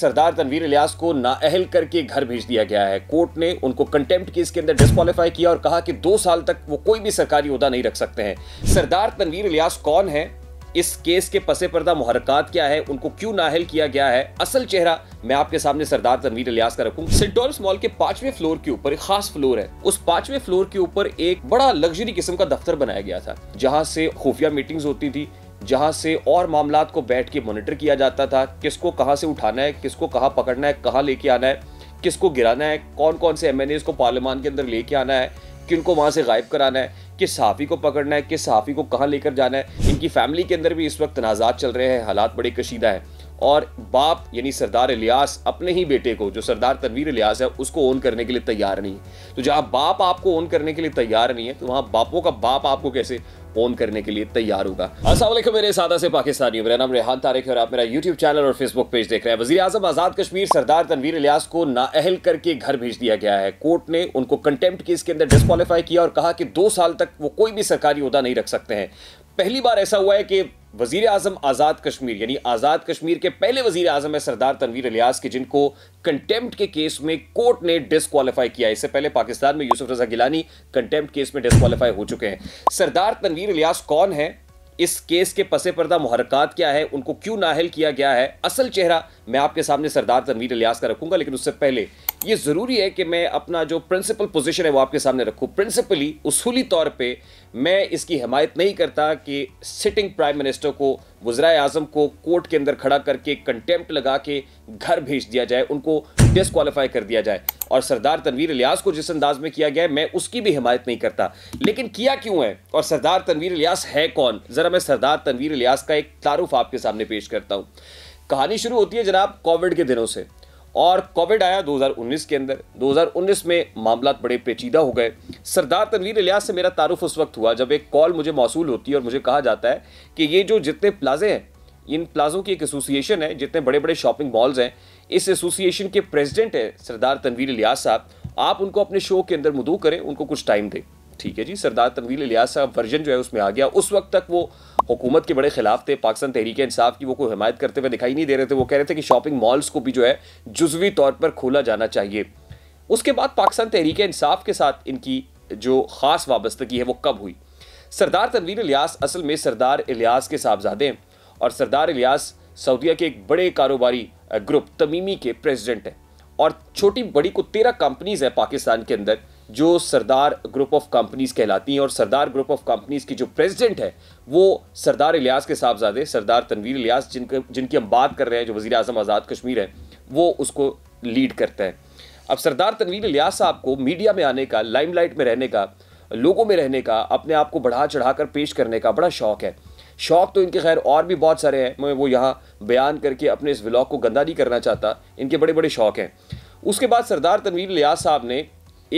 सरदार तनवीर इलियास को नाअहल करके घर भेज दिया गया है कोर्ट ने उनको कंटेम्प्ट केस के अंदर डिस्कालीफाई किया और कहा कि दो साल तक वो कोई भी सरकारी उदा नहीं रख सकते हैं सरदार तनवीर इलियास कौन है इस केस के पसे पर्दा मुहरकत क्या है उनको क्यों नाहल किया गया है असल चेहरा मैं आपके सामने सरदार तनवीर इलियास का रखूं सिडोल्स मॉल के पांचवें फ्लोर के ऊपर एक खास फ्लोर है उस पांचवें फ्लोर के ऊपर एक बड़ा लग्जरी किस्म का दफ्तर बनाया गया था जहां से खुफिया मीटिंग्स होती थी जहां से और मामला को बैठ के मॉनिटर किया जाता था किसको कहां से उठाना है किसको कहां पकड़ना है कहां लेके आना है किसको गिराना है कौन कौन से एम एन को पार्लियामान के अंदर लेके आना है किनको वहाँ से गायब कराना है किस सहाफ़ी को पकड़ना है किस सहाफ़ी को कहाँ लेकर जाना है इनकी फैमिली के अंदर भी इस वक्त तनाजात चल रहे हैं हालात बड़े कशीदा हैं और बाप यानी सरदार इलियास अपने ही बेटे को जो सरदार तनवीर इलियास है उसको ओन करने के लिए तैयार नहीं है तो जहां बाप आपको ओन करने के लिए तैयार नहीं है तो वहां बापों का बाप आपको कैसे ओन करने के लिए तैयार होगा असल मेरे सादा से पाकिस्तानी मेरा नाम रेहान तारिक है और आप मेरा यूट्यूब चैनल और फेसबुक पेज देख रहे हैं वजी अजम आजाद कश्मीर सरदार तनवीर इलियास को नाअहल करके घर भेज दिया गया है कोर्ट ने उनको कंटेम्प्ट केस के अंदर डिस्कालीफाई किया और कहा कि दो साल तक वो कोई भी सरकारी उहदा नहीं रख सकते हैं पहली बार ऐसा हुआ है कि वजीर आजम आज़ाद कश्मीर यानी आज़ाद कश्मीर के पहले वजीर आजम है सरदार तनवीर अलियास के जिनको कंटेम्प्ट के केस में कोर्ट ने डिसक्वालीफाई किया इससे पहले पाकिस्तान में यूसुफ रजा गिलानी कंटेम्प्ट केस में डिसक्वालीफाई हो चुके हैं सरदार तनवीर अलियास कौन है इस केस के पसे पर्दा मुहरकत क्या है उनको क्यों नाहल किया गया है असल चेहरा मैं आपके सामने सरदार तनवीर अलियास का रखूंगा लेकिन उससे पहले ये ज़रूरी है कि मैं अपना जो प्रिंसिपल पोजीशन है वो आपके सामने रखूँ प्रिंसिपली उसूली तौर पे मैं इसकी हमायत नहीं करता कि सिटिंग प्राइम मिनिस्टर को वज्रा अजम को कोर्ट के अंदर खड़ा करके कंटेम्प्ट लगा के घर भेज दिया जाए उनको डिसक्वालीफाई कर दिया जाए और सरदार तनवीर इलियास को जिस अंदाज में किया गया मैं उसकी भी हिमायत नहीं करता लेकिन किया क्यों है और सरदार तनवीर इलियास है कौन ज़रा मैं सरदार तनवीर इलियास का एक तारुफ आपके सामने पेश करता हूँ कहानी शुरू होती है जनाब कोविड के दिनों से और कोविड आया 2019 के अंदर 2019 में मामला बड़े पेचीदा हो गए सरदार तनवीर इलियास से मेरा तारुफ उस वक्त हुआ जब एक कॉल मुझे मौसू होती है और मुझे कहा जाता है कि ये जो जितने प्लाजे हैं इन प्लाज़ों की एक एसोसिएशन है जितने बड़े बड़े शॉपिंग मॉल्स हैं इस एसोसिएशन के प्रेसिडेंट हैं सरदार तनवीर लियाज साहब आप उनको अपने शो के अंदर मदू करें उनको कुछ टाइम दें ठीक है जी सरदार तनवीर लियाज साहब वर्जन जो है उसमें आ गया उस वक्त तक वो हुकूमत के बड़े खिलाफ थे पाकिस्तान तहरीक इंसाफ की वो कोई हमायत करते हुए दिखाई नहीं दे रहे थे वो कह रहे थे कि शॉपिंग मॉल्स को भी जो है जुजवी तौर पर खोला जाना चाहिए उसके बाद पाकिस्तान तहरीक इंसाफ के साथ इनकी जो ख़ास वाबस्तगी है वो कब हुई सरदार तनवीर इलियास असल में सरदार इलियास के साहबजादे हैं और सरदार इलियास सऊदीया के एक बड़े कारोबारी ग्रुप तमीमी के प्रेसिडेंट हैं और छोटी बड़ी को तेरह कंपनीज हैं पाकिस्तान के अंदर जो सरदार ग्रुप ऑफ कंपनीज कहलाती हैं और सरदार ग्रुप ऑफ कंपनीज की जो प्रेसिडेंट है वो सरदार इलियास के साहबजादे सरदार तनवीर इलियास जिनके जिनकी हम बात कर रहे हैं जो वजी अजम आज़ाद कश्मीर है वो उसको लीड करते हैं अब सरदार तनवीर इलियास साहब को मीडिया में आने का लाइमलाइट में रहने का लोगों में रहने का अपने आप को बढ़ा चढ़ा कर पेश करने का बड़ा शौक है शौक तो इनके खैर और भी बहुत सारे हैं मैं वो यहाँ बयान करके अपने इस ब्लॉग को गंदा नहीं करना चाहता इनके बड़े बड़े शौक हैं उसके बाद सरदार तनवीर लियाज साहब ने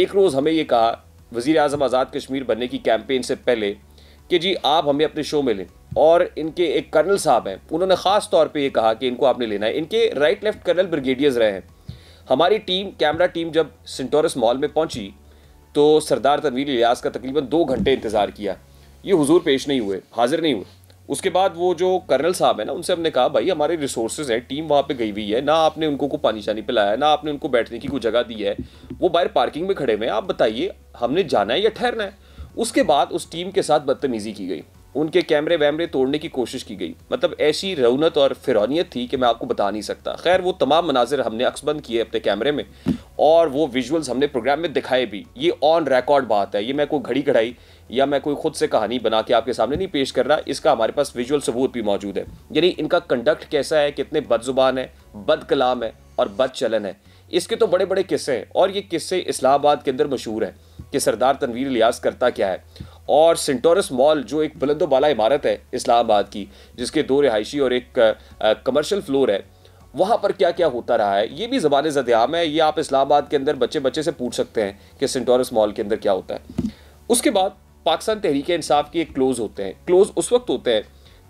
एक रोज़ हमें ये कहा वज़ी अजम आज़ाद कश्मीर बनने की कैंपेन से पहले कि जी आप हमें अपने शो में लें और इनके एक कर्नल साहब हैं उन्होंने ख़ास तौर पे ये कहा कि इनको आपने लेना है इनके राइट लेफ्ट कर्नल ब्रिगेडियर्स रहे हैं हमारी टीम कैमरा टीम जब सेंटोरस मॉल में पहुंची तो सरदार तनवीर लियास का तकरीबन दो घंटे इंतज़ार किया ये हुजूर पेश नहीं हुए हाजिर नहीं हुए उसके बाद वो जो कर्नल साहब है ना उनसे हमने कहा भाई हमारे रिसोर्सेज हैं टीम वहाँ पे गई हुई है ना आपने उनको को पानी शानी पिलाया ना आपने उनको बैठने की कोई जगह दी है वो बाहर पार्किंग में खड़े हुए हैं आप बताइए हमने जाना है या ठहरना है उसके बाद उस टीम के साथ बदतमीज़ी की गई उनके कैमरे वैमरे तोड़ने की कोशिश की गई मतलब ऐसी रौनत और फिरौनीत थी कि मैं आपको बता नहीं सकता खैर वो तमाम मनाजिर हमने अक्सबंद किए अपने कैमरे में और वो विजुअल्स हमने प्रोग्राम में दिखाए भी ये ऑन रिकॉर्ड बात है ये मैं कोई घड़ी घड़ाई या मैं कोई खुद से कहानी बना के आपके सामने नहीं पेश कर रहा इसका हमारे पास विजुअल सबूत भी मौजूद है यानी इनका कंडक्ट कैसा है कितने बदजुबान है बद कलाम है और बद चलन है इसके तो बड़े बड़े किस्से हैं और ये किस्से इस्लाहाबाद के अंदर मशहूर हैं कि सरदार तनवीर लियास करता क्या है और सेंटोरस मॉल जो एक बुलंदोबाला इमारत है इस्लामाबाद की जिसके दो रिहायशी और एक कमर्शियल फ्लोर है वहाँ पर क्या क्या होता रहा है ये भी ज़बान ज़द्याम है ये आप इस्लामाबाद के अंदर बच्चे बच्चे से पूछ सकते हैं कि सेंटोरस मॉल के अंदर क्या होता है उसके बाद पाकिस्तान तहरीक इंसाफ के क्लोज़ होते हैं क्लोज़ उस वक्त होते हैं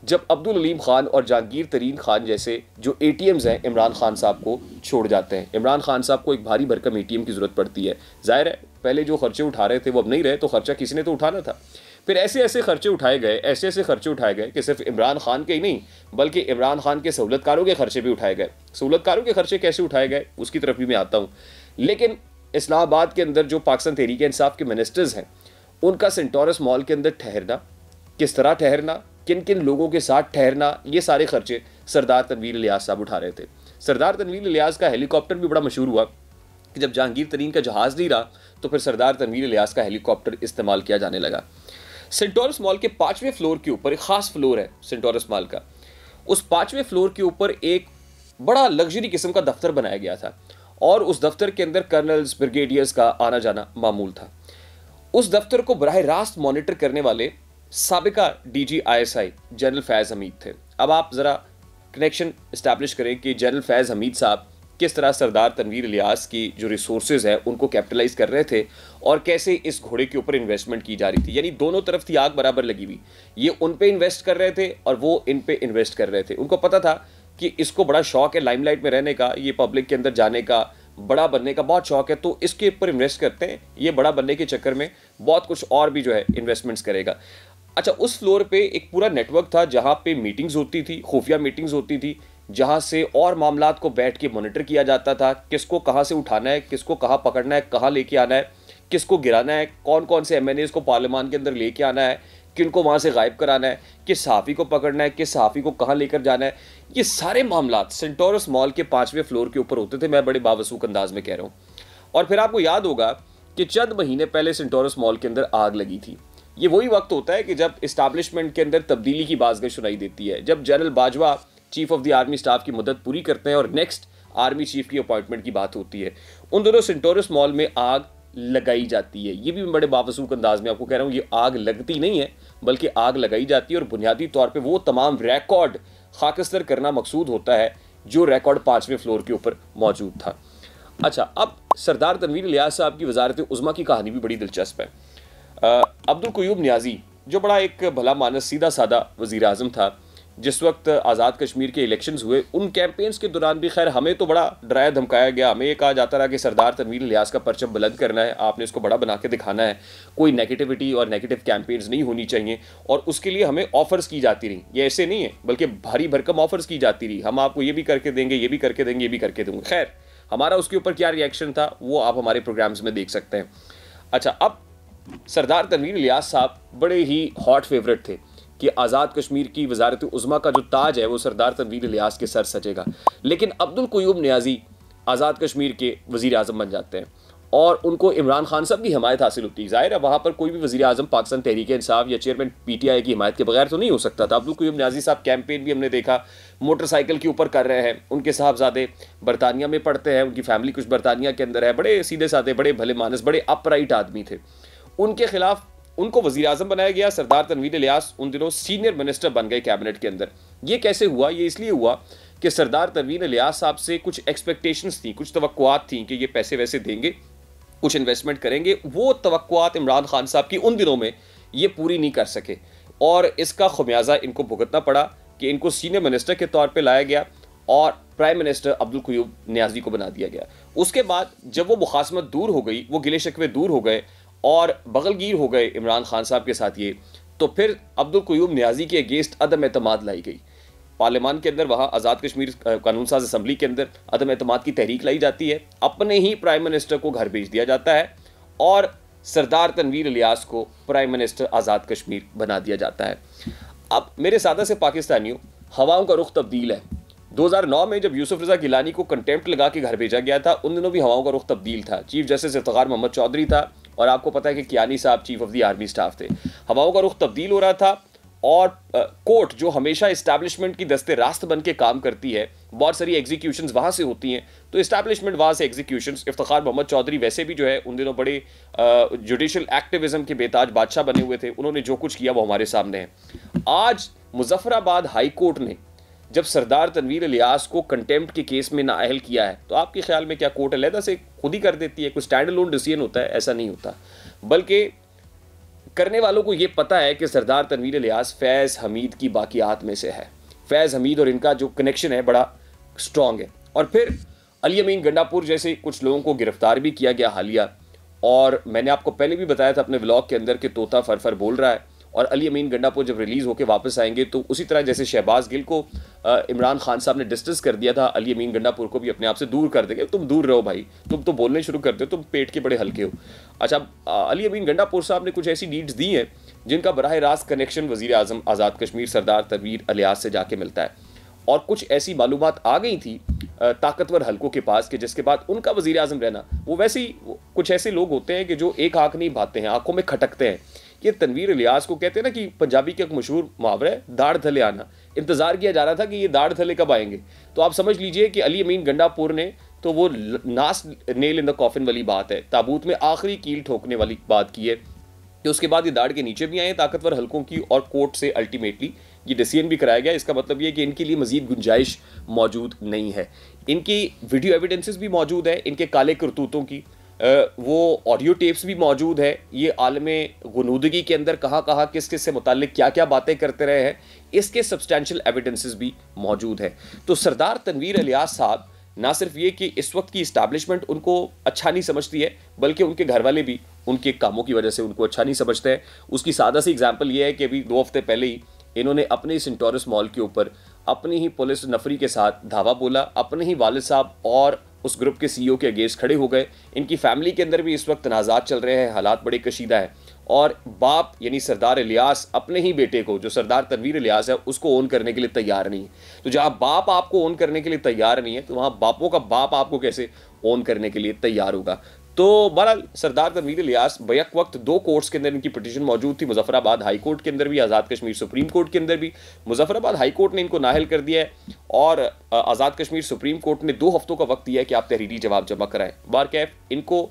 जब अब्दुल अलीम खान और जहांगीर तरीन खान जैसे जो ए हैं इमरान खान साहब को छोड़ जाते हैं इमरान खान साहब को एक भारी भरकम ए की ज़रूरत पड़ती है जाहिर है पहले जो खर्चे उठा रहे थे वो अब नहीं रहे तो खर्चा किसी ने तो उठाना था फिर ऐसे ऐसे खर्चे उठाए गए ऐसे ऐसे खर्चे उठाए गए कि सिर्फ इमरान खान के ही नहीं बल्कि इमरान खान के सहूलतकारों के खर्चे भी उठाए गए सहूलतकारों के खर्चे कैसे उठाए गए उसकी तरफ भी मैं आता हूँ लेकिन इस्लामाबाद के अंदर जो पाकिस्तान तहरीक इंसाफ के मिनिस्टर्स हैं उनका सेंटोरस मॉल के अंदर ठहरना किस तरह ठहरना किन किन लोगों के साथ ठहरना ये सारे खर्चे सरदार तनवीर लियाज साहब उठा रहे थे सरदार तनवीर लियाज का हेलीकॉप्टर भी बड़ा मशहूर हुआ कि जब जहांगीर तरीन का जहाज़ नहीं रहा तो फिर सरदार तनवीर लियाज का हेलीकॉप्टर इस्तेमाल किया जाने लगा सेंटोरस मॉल के पाँचवें फ्लोर के ऊपर एक ख़ास फ्लोर है सेंटोरस मॉल का उस पाँचवें फ्लोर के ऊपर एक बड़ा लग्जरी किस्म का दफ्तर बनाया गया था और उस दफ्तर के अंदर कर्नल्स ब्रिगेडियर्स का आना जाना मामूल था उस दफ्तर को बरह रास्त मॉनिटर करने वाले सबका D G I S I general Faiz Hameed थे अब आप ज़रा कनेक्शन इस्टेब्लिश करें कि जनरल फैज़ हमीद साहब किस तरह सरदार तनवीर लियास की जो रिसोर्सेज हैं उनको कैपिटलाइज कर रहे थे और कैसे इस घोड़े के ऊपर इन्वेस्टमेंट की जा रही थी यानी दोनों तरफ थी आग बराबर लगी हुई ये उन पे इन्वेस्ट कर रहे थे और वो इन पे इन्वेस्ट कर रहे थे उनको पता था कि इसको बड़ा शौक है लाइमलाइट में रहने का ये पब्लिक के अंदर जाने का बड़ा बनने का बहुत शौक है तो इसके ऊपर इन्वेस्ट करते हैं ये बड़ा बनने के चक्कर में बहुत कुछ और भी जो है इन्वेस्टमेंट्स करेगा अच्छा उस फ्लोर पे एक पूरा नेटवर्क था जहाँ पे मीटिंग्स होती थी खुफिया मीटिंग्स होती थी जहाँ से और मामला को बैठ के मोनिटर किया जाता था किसको कहाँ से उठाना है किसको कहाँ पकड़ना है कहाँ लेके आना है किसको गिराना है कौन कौन से एम को पार्लियामान के अंदर लेके आना है किन को वहाँ से गायब कराना है किस सहाफ़ी को पकड़ना है किस सहाफ़ी को कहाँ लेकर जाना है ये सारे मामला सेंटोरस मॉल के पाँचवें फ्लोर के ऊपर होते थे मैं बड़े बावसूक अंदाज में कह रहा हूँ और फिर आपको याद होगा कि चंद महीने पहले सेंटोरस मॉल के अंदर आग लगी थी ये वही वक्त होता है कि जब इस्टाब्लिशमेंट के अंदर तब्दीली की बाजगें सुनाई देती है जब general Bajwa chief of the army staff की मदद पूरी करते हैं और नेक्स्ट आर्मी चीफ की अपॉइंटमेंट की बात होती है उन दोनों सेंटोरस मॉल में आग लगाई जाती है ये भी मैं बड़े बावसूक अंदाज में आपको कह रहा हूँ ये आग लगती नहीं है बल्कि आग लगाई जाती है और बुनियादी तौर पर वो तमाम रिकॉर्ड खाकस्तर करना मकसूद होता है जो रिकॉर्ड पाँचवें फ्लोर के ऊपर मौजूद था अच्छा अब सरदार तनवीर लिया साहब की वजारत उज़मा की कहानी भी बड़ी दिलचस्प है अब्दुल कयूब न्याजी जो बड़ा एक भला मानस सीधा सादा वज़ी अजम था जिस वक्त आज़ाद कश्मीर के इलेक्शंस हुए उन कैंपेन्स के दौरान भी खैर हमें तो बड़ा डराया धमकाया गया हमें ये कहा जाता रहा कि सरदार तनवीर लियाज का परचम बुलंद करना है आपने इसको बड़ा बना के दिखाना है कोई नेगेटिविटी और नेगेटिव कैंपेन्स नहीं होनी चाहिए और उसके लिए हमें ऑफर्स की जाती रही ये ऐसे नहीं है बल्कि भारी भरकम ऑफर्स की जाती रही हम आपको ये भी करके देंगे ये भी करके देंगे ये भी करके देंगे खैर हमारा उसके ऊपर क्या रिएक्शन था वो आप हमारे प्रोग्राम्स में देख सकते हैं अच्छा अब सरदार तनवीर लियाज साहब बड़े ही हॉट फेवरेट थे कि आज़ाद कश्मीर की वजारत उज़मा का जो ताज है वो सरदार तनवीर लियाज के सर सजेगा लेकिन अब्दुल क्यूब न्याजी आज़ाद कश्मीर के वज़ी अजम बन जाते हैं और उनको इमरान खान साहब की हमायत हासिल होती है ज़ाहिर है वहाँ पर कोई भी वजी अजम पाकिस्तान तहरीक इंसाफ या चेयरमैन पी टी आई की हमायत के बगैर तो नहीं हो सकता था अब्दुल कयूम न्याजी साहब कैंपेन भी हमने देखा मोटरसाइकिल के ऊपर कर रहे हैं उनके साहबजादे बरतानिया में पढ़ते हैं उनकी फैमिली कुछ बरतानिया के अंदर है बड़े सीधे साधे बड़े भले मानस बड़े अपराइट आदमी थे उनके खिलाफ उनको वजी अजम बनाया गया सरदार तनवीर लियास उन दिनों सीनियर मिनिस्टर बन गए कैबिनेट के अंदर ये कैसे हुआ ये इसलिए हुआ कि सरदार तनवीर लियास साहब से कुछ एक्सपेक्टेशंस थी कुछ तवक्कुआत थी कि ये पैसे वैसे देंगे कुछ इन्वेस्टमेंट करेंगे वो तवक्कुआत इमरान खान साहब की उन दिनों में ये पूरी नहीं कर सके और इसका खुमियाजा इनको भुगतना पड़ा कि इनको सीनियर मिनिस्टर के तौर पर लाया गया और प्राइम मिनिस्टर अब्दुल क्यूब न्याजी को बना दिया गया उसके बाद जब वो मुखासमत दूर हो गई वो गिले शिकवे दूर हो गए और बगलगीर हो गए इमरान खान साहब के साथ ये तो फिर अब्दुल क्यूब न्याजी के अगेंस्ट अदम अतमाद लाई गई पार्लियामान के अंदर वहाँ आज़ाद कश्मीर कानून साज असम्बली के अंदर अदम अतमाद की तहरीक लाई जाती है अपने ही प्राइम मिनिस्टर को घर भेज दिया जाता है और सरदार तनवीर अलियास को प्राइम मिनिस्टर आज़ाद कश्मीर बना दिया जाता है अब मेरे सादा से पाकिस्तानियों हवाओं का रुख तब्दील है 2009 में जब यूसुफ रजा गिलानी को कंटेम्प्ट लगा के घर भेजा गया था उन दिनों भी हवाओं का रुख तब्दील था चीफ जस्टिस इफ्तार मोहम्मद चौधरी था और आपको पता है कि कियानी साहब chief of the army staff थे हवाओं का रुख तब्दील हो रहा था और कोर्ट जो हमेशा इस्टेब्लिशमेंट की दस्ते रास्त बन के काम करती है बहुत सारी एग्जीक्यूशन वहाँ से होती हैं तो इस्टेब्लिशमेंट वहाँ से एग्जीक्यूशन इफ्तार मोहम्मद चौधरी वैसे भी जो है उन दिनों बड़े जुडिशल एक्टिविज़म के बेताज बादशाह बने हुए थे उन्होंने जो कुछ किया वो हमारे सामने है आज मुजफ्फराबाद हाई कोर्ट ने जब सरदार तनवीर लियास को कंटेम्प्ट के केस में नाअहल किया है तो आपके ख्याल में क्या कोर्ट अलहदा से खुद ही कर देती है कोई स्टैंड लोन डिसीजन होता है ऐसा नहीं होता बल्कि करने वालों को ये पता है कि सरदार तनवीर अलियास फैज़ हमीद की बाकियात में से है फैज़ हमीद और इनका जो कनेक्शन है बड़ा स्ट्रॉन्ग है और फिर अली अमीन गंडापुर जैसे कुछ लोगों को गिरफ्तार भी किया गया हालिया और मैंने आपको पहले भी बताया था अपने ब्लॉग के अंदर कि तोता फरफर बोल रहा है और अली अमीन गंडापुर जब रिलीज़ होकर वापस आएंगे तो उसी तरह जैसे शहबाज गिल को इमरान खान साहब ने डिस्टेंस कर दिया था अली अमीन गंडापुर को भी अपने आप से दूर कर देंगे तुम दूर रहो भाई तुम तो बोलने शुरू करते हो तुम पेट के बड़े हल्के हो अच्छा अली अमीन गंडापुर साहब ने कुछ ऐसी डीड्स दी हैं जिनका बरह रास्त कनेक्शन वजीर अजम आज़ाद कश्मीर सरदार तवीर अलियाज से जाके मिलता है और कुछ ऐसी मालूम आ गई थी ताकतवर हलकों के पास कि जिसके बाद उनका वजीर अजम रहना वो वैसे ही कुछ ऐसे लोग होते हैं कि जो एक आँख नहीं भाते हैं आँखों में खटकते हैं ये तनवीर इलियास को कहते हैं ना कि पंजाबी के एक मशहूर मुहावरा है दाढ़ थले आना इंतज़ार किया जा रहा था कि ये दाढ़ थले कब आएंगे तो आप समझ लीजिए कि अली अमीन गंडापुर ने तो वो नास नेल इन द कॉफिन वाली बात है ताबूत में आखिरी कील ठोकने वाली बात की है कि तो उसके बाद ये दाढ़ के नीचे भी आए ताकतवर हलकों की और कोर्ट से अल्टीमेटली ये डिसीजन भी कराया गया इसका मतलब ये कि इनके लिए मजीद गुंजाइश मौजूद नहीं है इनकी वीडियो एविडेंसेस भी मौजूद है इनके काले करतूतों की वो ऑडियो टेप्स भी मौजूद है ये आलम गनूदगी के अंदर कहाँ कहाँ किस किस से मुतल क्या क्या बातें करते रहे हैं इसके सब्सटैशल एविडेंसेस भी मौजूद हैं तो सरदार तनवीर अलियास साहब ना सिर्फ ये कि इस वक्त की इस्टेब्लिशमेंट उनको अच्छा नहीं समझती है बल्कि उनके घर वाले भी उनके कामों की वजह से उनको अच्छा नहीं समझते हैं उसकी सादा सी एग्जाम्पल ये है कि अभी दो हफ्ते पहले ही इन्होंने अपने ही सेंटोरस मॉल के ऊपर अपनी ही पुलिस नफरी के साथ धावा बोला अपने ही वालद साहब और उस ग्रुप के सीईओ e के अगेंस्ट खड़े हो गए इनकी फैमिली के अंदर भी इस वक्त तनाजात चल रहे हैं हालात बड़े कशीदा हैं और बाप यानी सरदार इलियास अपने ही बेटे को जो सरदार तनवीर इलियास है उसको ओन करने के लिए तैयार नहीं है तो जहाँ बाप आपको ओन करने के लिए तैयार नहीं है तो वहाँ बापों का बाप आपको कैसे ओन करने के लिए तैयार होगा तो बहरहाल सरदार तनवीर लियास बैक वक्त दो कोर्ट्स के अंदर इनकी पटिशन मौजूद थी मुजफ्फराबाद हाई कोर्ट के अंदर भी आज़ाद कश्मीर सुप्रीम कोर्ट के अंदर भी मुजफ्फराबाद हाई कोर्ट ने इनको नाहल कर दिया है और आज़ाद कश्मीर सुप्रीम कोर्ट ने दो हफ्तों का वक्त दिया है कि आप तहरीरी जवाब जमा कराएं बार कैफ इनको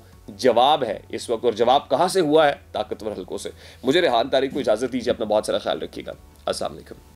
जवाब है इस वक्त और जवाब कहाँ से हुआ है ताकतवर हल्कों से मुझे रेहान तारीख को इजाज़त दीजिए अपना बहुत सारा ख्याल रखिएगा असल